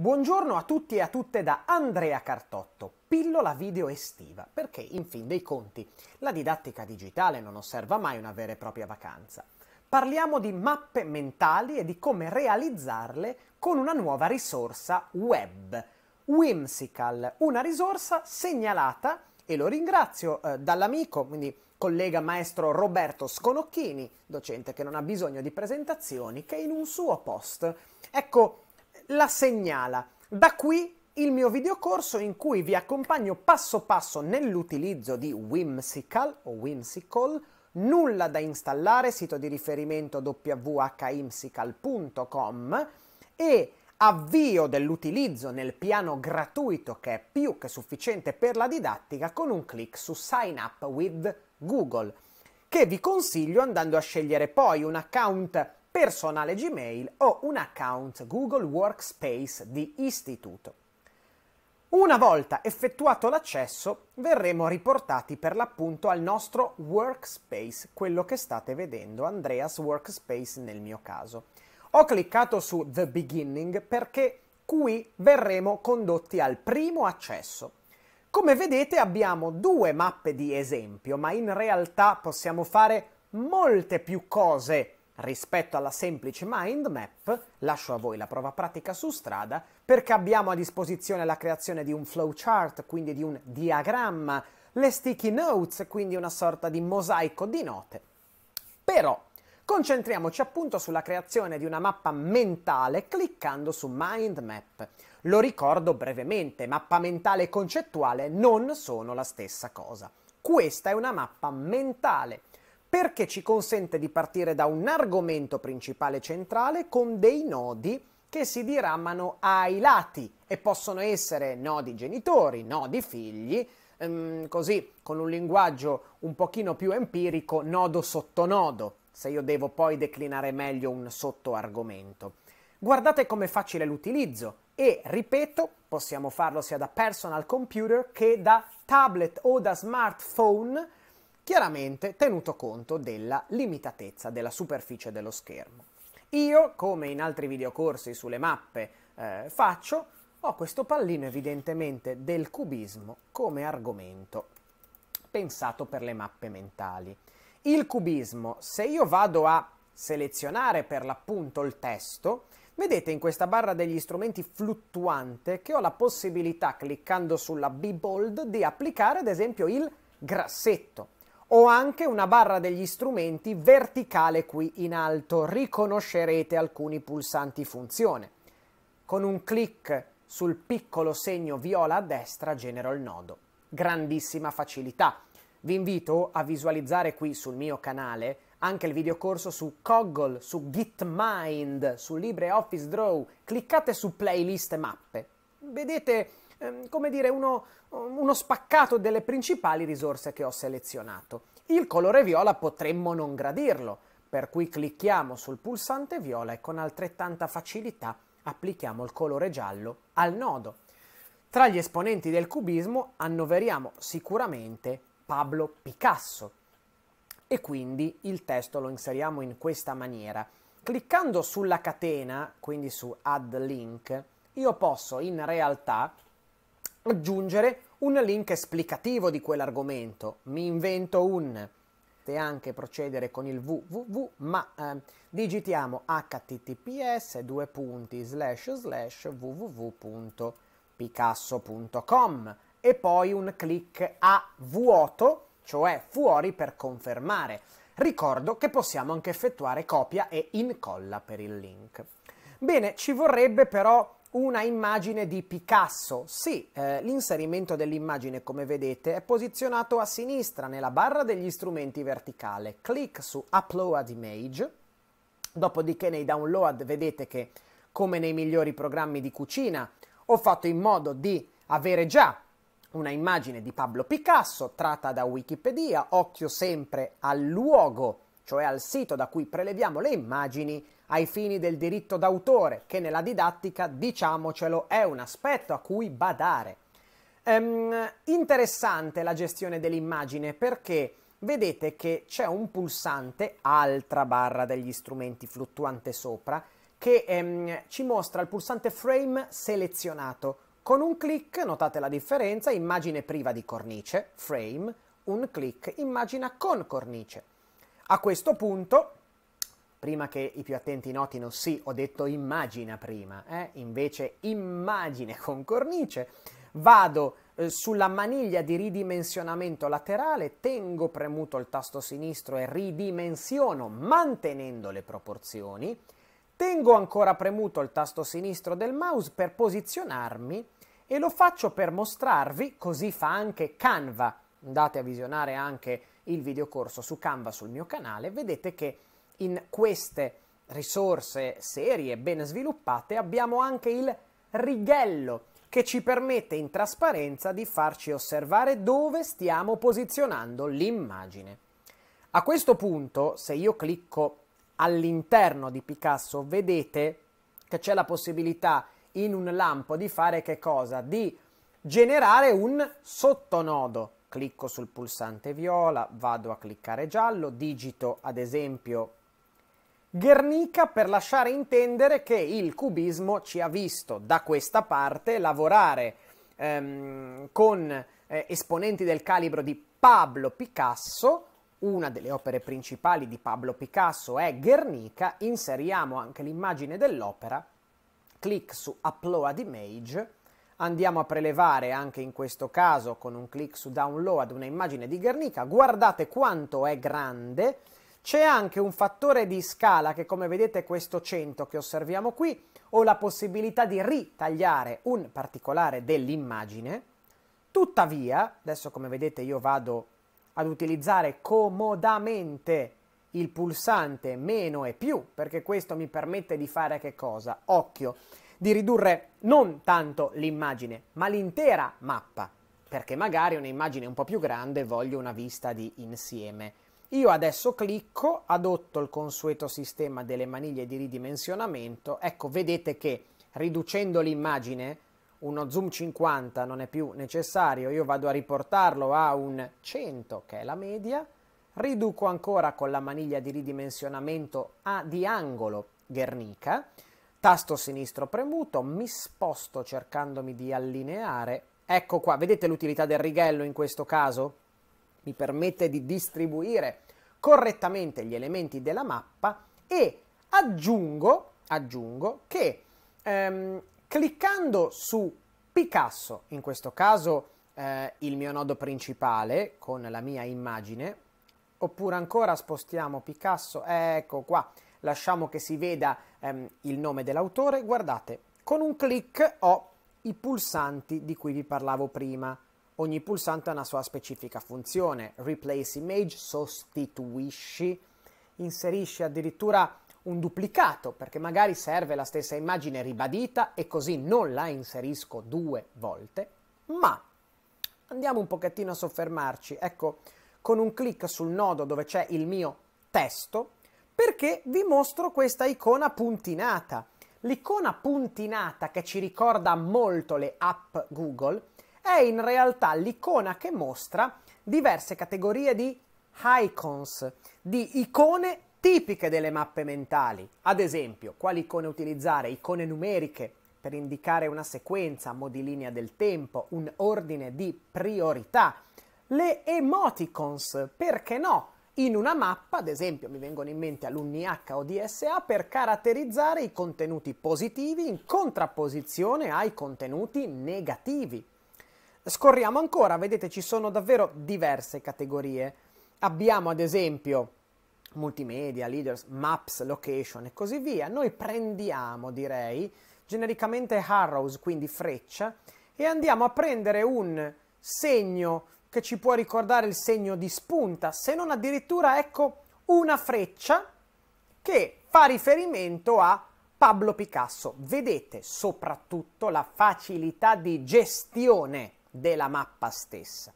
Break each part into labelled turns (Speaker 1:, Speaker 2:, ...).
Speaker 1: Buongiorno a tutti e a tutte da Andrea Cartotto, pillola video estiva, perché in fin dei conti la didattica digitale non osserva mai una vera e propria vacanza. Parliamo di mappe mentali e di come realizzarle con una nuova risorsa web, Whimsical, una risorsa segnalata, e lo ringrazio, eh, dall'amico, quindi collega maestro Roberto Sconocchini, docente che non ha bisogno di presentazioni, che in un suo post, ecco, la segnala. Da qui il mio videocorso in cui vi accompagno passo passo nell'utilizzo di Whimsical o Whimsical, nulla da installare, sito di riferimento www.himsical.com e avvio dell'utilizzo nel piano gratuito che è più che sufficiente per la didattica con un clic su Sign Up with Google, che vi consiglio andando a scegliere poi un account personale Gmail o un account Google Workspace di istituto. Una volta effettuato l'accesso verremo riportati per l'appunto al nostro workspace, quello che state vedendo, Andreas Workspace nel mio caso. Ho cliccato su The Beginning perché qui verremo condotti al primo accesso. Come vedete abbiamo due mappe di esempio, ma in realtà possiamo fare molte più cose Rispetto alla semplice mind map, lascio a voi la prova pratica su strada perché abbiamo a disposizione la creazione di un flowchart, quindi di un diagramma, le sticky notes, quindi una sorta di mosaico di note. Però concentriamoci appunto sulla creazione di una mappa mentale cliccando su mind map. Lo ricordo brevemente, mappa mentale e concettuale non sono la stessa cosa. Questa è una mappa mentale perché ci consente di partire da un argomento principale centrale con dei nodi che si diramano ai lati e possono essere nodi genitori, nodi figli, ehm, così con un linguaggio un pochino più empirico, nodo sotto nodo, se io devo poi declinare meglio un sottoargomento. Guardate com'è facile l'utilizzo e, ripeto, possiamo farlo sia da personal computer che da tablet o da smartphone chiaramente tenuto conto della limitatezza della superficie dello schermo. Io, come in altri videocorsi sulle mappe eh, faccio, ho questo pallino evidentemente del cubismo come argomento, pensato per le mappe mentali. Il cubismo, se io vado a selezionare per l'appunto il testo, vedete in questa barra degli strumenti fluttuante che ho la possibilità, cliccando sulla B-Bold, di applicare ad esempio il grassetto ho anche una barra degli strumenti verticale qui in alto, riconoscerete alcuni pulsanti funzione. Con un clic sul piccolo segno viola a destra genero il nodo. Grandissima facilità. Vi invito a visualizzare qui sul mio canale anche il videocorso su Coggle, su Gitmind, su LibreOffice Draw. Cliccate su playlist e mappe. Vedete Ehm, come dire, uno, uno spaccato delle principali risorse che ho selezionato. Il colore viola potremmo non gradirlo, per cui clicchiamo sul pulsante viola e con altrettanta facilità applichiamo il colore giallo al nodo. Tra gli esponenti del cubismo annoveriamo sicuramente Pablo Picasso e quindi il testo lo inseriamo in questa maniera. Cliccando sulla catena, quindi su Add Link, io posso in realtà aggiungere un link esplicativo di quell'argomento. Mi invento un e anche procedere con il www, ma eh, digitiamo https due punti slash slash www.picasso.com e poi un clic a vuoto, cioè fuori per confermare. Ricordo che possiamo anche effettuare copia e incolla per il link. Bene, ci vorrebbe però una immagine di Picasso. Sì, eh, l'inserimento dell'immagine, come vedete, è posizionato a sinistra nella barra degli strumenti verticale. Clic su Upload Image, dopodiché nei download vedete che, come nei migliori programmi di cucina, ho fatto in modo di avere già una immagine di Pablo Picasso tratta da Wikipedia, occhio sempre al luogo cioè al sito da cui preleviamo le immagini, ai fini del diritto d'autore, che nella didattica, diciamocelo, è un aspetto a cui badare. Ehm, interessante la gestione dell'immagine perché vedete che c'è un pulsante, altra barra degli strumenti fluttuante sopra, che ehm, ci mostra il pulsante frame selezionato. Con un clic, notate la differenza, immagine priva di cornice, frame, un clic, immagina con cornice. A questo punto, prima che i più attenti notino sì, ho detto immagina prima, eh? invece immagine con cornice, vado eh, sulla maniglia di ridimensionamento laterale, tengo premuto il tasto sinistro e ridimensiono mantenendo le proporzioni, tengo ancora premuto il tasto sinistro del mouse per posizionarmi e lo faccio per mostrarvi, così fa anche Canva, andate a visionare anche il videocorso su Canva sul mio canale, vedete che in queste risorse serie ben sviluppate abbiamo anche il righello che ci permette in trasparenza di farci osservare dove stiamo posizionando l'immagine. A questo punto, se io clicco all'interno di Picasso, vedete che c'è la possibilità in un lampo di fare che cosa? Di generare un sottonodo clicco sul pulsante viola, vado a cliccare giallo, digito ad esempio Guernica per lasciare intendere che il cubismo ci ha visto da questa parte lavorare ehm, con eh, esponenti del calibro di Pablo Picasso. Una delle opere principali di Pablo Picasso è Guernica, inseriamo anche l'immagine dell'opera, clic su Upload Image Andiamo a prelevare anche in questo caso con un clic su download una immagine di Guernica. Guardate quanto è grande. C'è anche un fattore di scala che come vedete è questo 100 che osserviamo qui Ho la possibilità di ritagliare un particolare dell'immagine. Tuttavia, adesso come vedete io vado ad utilizzare comodamente il pulsante meno e più perché questo mi permette di fare che cosa? Occhio, di ridurre non tanto l'immagine, ma l'intera mappa, perché magari un'immagine un po' più grande voglio una vista di insieme. Io adesso clicco, adotto il consueto sistema delle maniglie di ridimensionamento, ecco vedete che riducendo l'immagine, uno zoom 50 non è più necessario, io vado a riportarlo a un 100 che è la media, riduco ancora con la maniglia di ridimensionamento a, di angolo Guernica, tasto sinistro premuto, mi sposto cercandomi di allineare. Ecco qua, vedete l'utilità del righello in questo caso? Mi permette di distribuire correttamente gli elementi della mappa e aggiungo, aggiungo che ehm, cliccando su Picasso, in questo caso eh, il mio nodo principale con la mia immagine, oppure ancora spostiamo Picasso, ecco qua, lasciamo che si veda ehm, il nome dell'autore, guardate, con un clic ho i pulsanti di cui vi parlavo prima. Ogni pulsante ha una sua specifica funzione, replace image, sostituisci, inserisci addirittura un duplicato perché magari serve la stessa immagine ribadita e così non la inserisco due volte, ma andiamo un pochettino a soffermarci, ecco, con un clic sul nodo dove c'è il mio testo, perché vi mostro questa icona puntinata. L'icona puntinata che ci ricorda molto le app Google è in realtà l'icona che mostra diverse categorie di icons, di icone tipiche delle mappe mentali. Ad esempio, quali icone utilizzare? Icone numeriche per indicare una sequenza, modi linea del tempo, un ordine di priorità. Le emoticons, perché no? in una mappa, ad esempio mi vengono in mente alunni H o DSA, per caratterizzare i contenuti positivi in contrapposizione ai contenuti negativi. Scorriamo ancora, vedete ci sono davvero diverse categorie. Abbiamo ad esempio multimedia, leaders, maps, location e così via. Noi prendiamo, direi, genericamente arrows, quindi freccia, e andiamo a prendere un segno che ci può ricordare il segno di spunta, se non addirittura ecco una freccia che fa riferimento a Pablo Picasso. Vedete soprattutto la facilità di gestione della mappa stessa.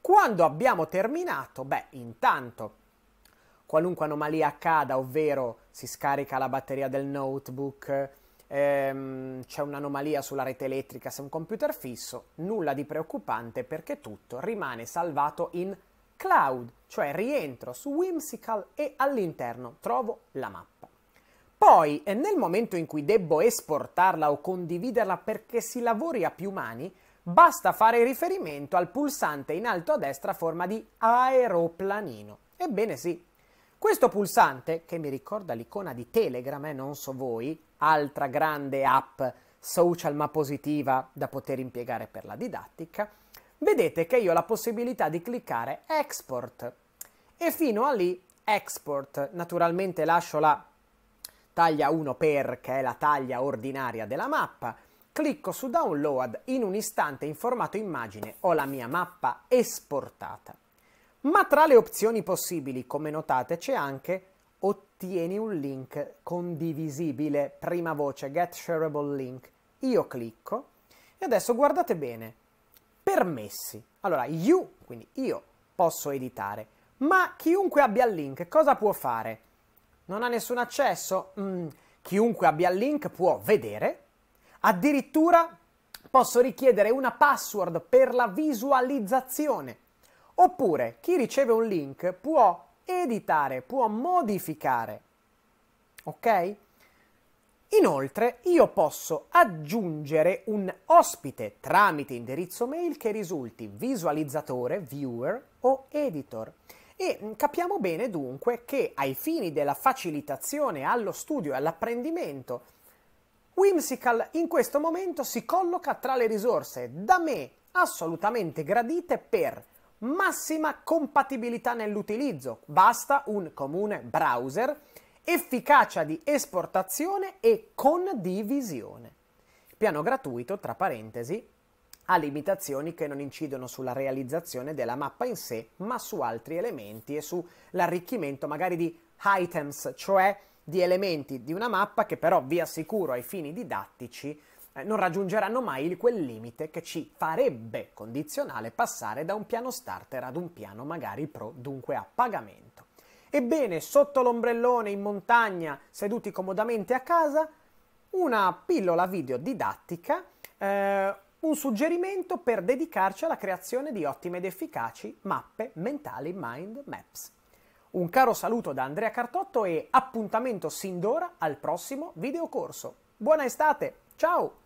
Speaker 1: Quando abbiamo terminato, beh, intanto qualunque anomalia accada, ovvero si scarica la batteria del notebook, ehm, c'è un'anomalia sulla rete elettrica se un computer fisso, nulla di preoccupante perché tutto rimane salvato in cloud, cioè rientro su Whimsical e all'interno trovo la mappa. Poi, eh, nel momento in cui debbo esportarla o condividerla perché si lavori a più mani, basta fare riferimento al pulsante in alto a destra a forma di aeroplanino. Ebbene sì, questo pulsante, che mi ricorda l'icona di Telegram e eh, non so voi, altra grande app social ma positiva da poter impiegare per la didattica, vedete che io ho la possibilità di cliccare Export e fino a lì Export. Naturalmente lascio la taglia 1 per, che è la taglia ordinaria della mappa, clicco su Download, in un istante in formato immagine ho la mia mappa esportata. Ma tra le opzioni possibili, come notate, c'è anche ottieni un link condivisibile, prima voce, get shareable link. Io clicco e adesso guardate bene, permessi. Allora, you, quindi io posso editare, ma chiunque abbia il link cosa può fare? Non ha nessun accesso? Mm, chiunque abbia il link può vedere, addirittura posso richiedere una password per la visualizzazione. Oppure chi riceve un link può editare, può modificare. Ok? Inoltre io posso aggiungere un ospite tramite indirizzo mail che risulti visualizzatore, viewer o editor. E mm, capiamo bene dunque che ai fini della facilitazione allo studio e all'apprendimento, Whimsical in questo momento si colloca tra le risorse da me assolutamente gradite per massima compatibilità nell'utilizzo, basta un comune browser, efficacia di esportazione e condivisione. Piano gratuito, tra parentesi, ha limitazioni che non incidono sulla realizzazione della mappa in sé, ma su altri elementi e sull'arricchimento magari di items, cioè di elementi di una mappa che però vi assicuro ai fini didattici eh, non raggiungeranno mai quel limite che ci farebbe condizionale passare da un piano starter ad un piano magari pro, dunque a pagamento. Ebbene, sotto l'ombrellone, in montagna, seduti comodamente a casa, una pillola video didattica, eh, un suggerimento per dedicarci alla creazione di ottime ed efficaci mappe mentali mind maps. Un caro saluto da Andrea Cartotto e appuntamento sin d'ora al prossimo videocorso. Buona estate, ciao!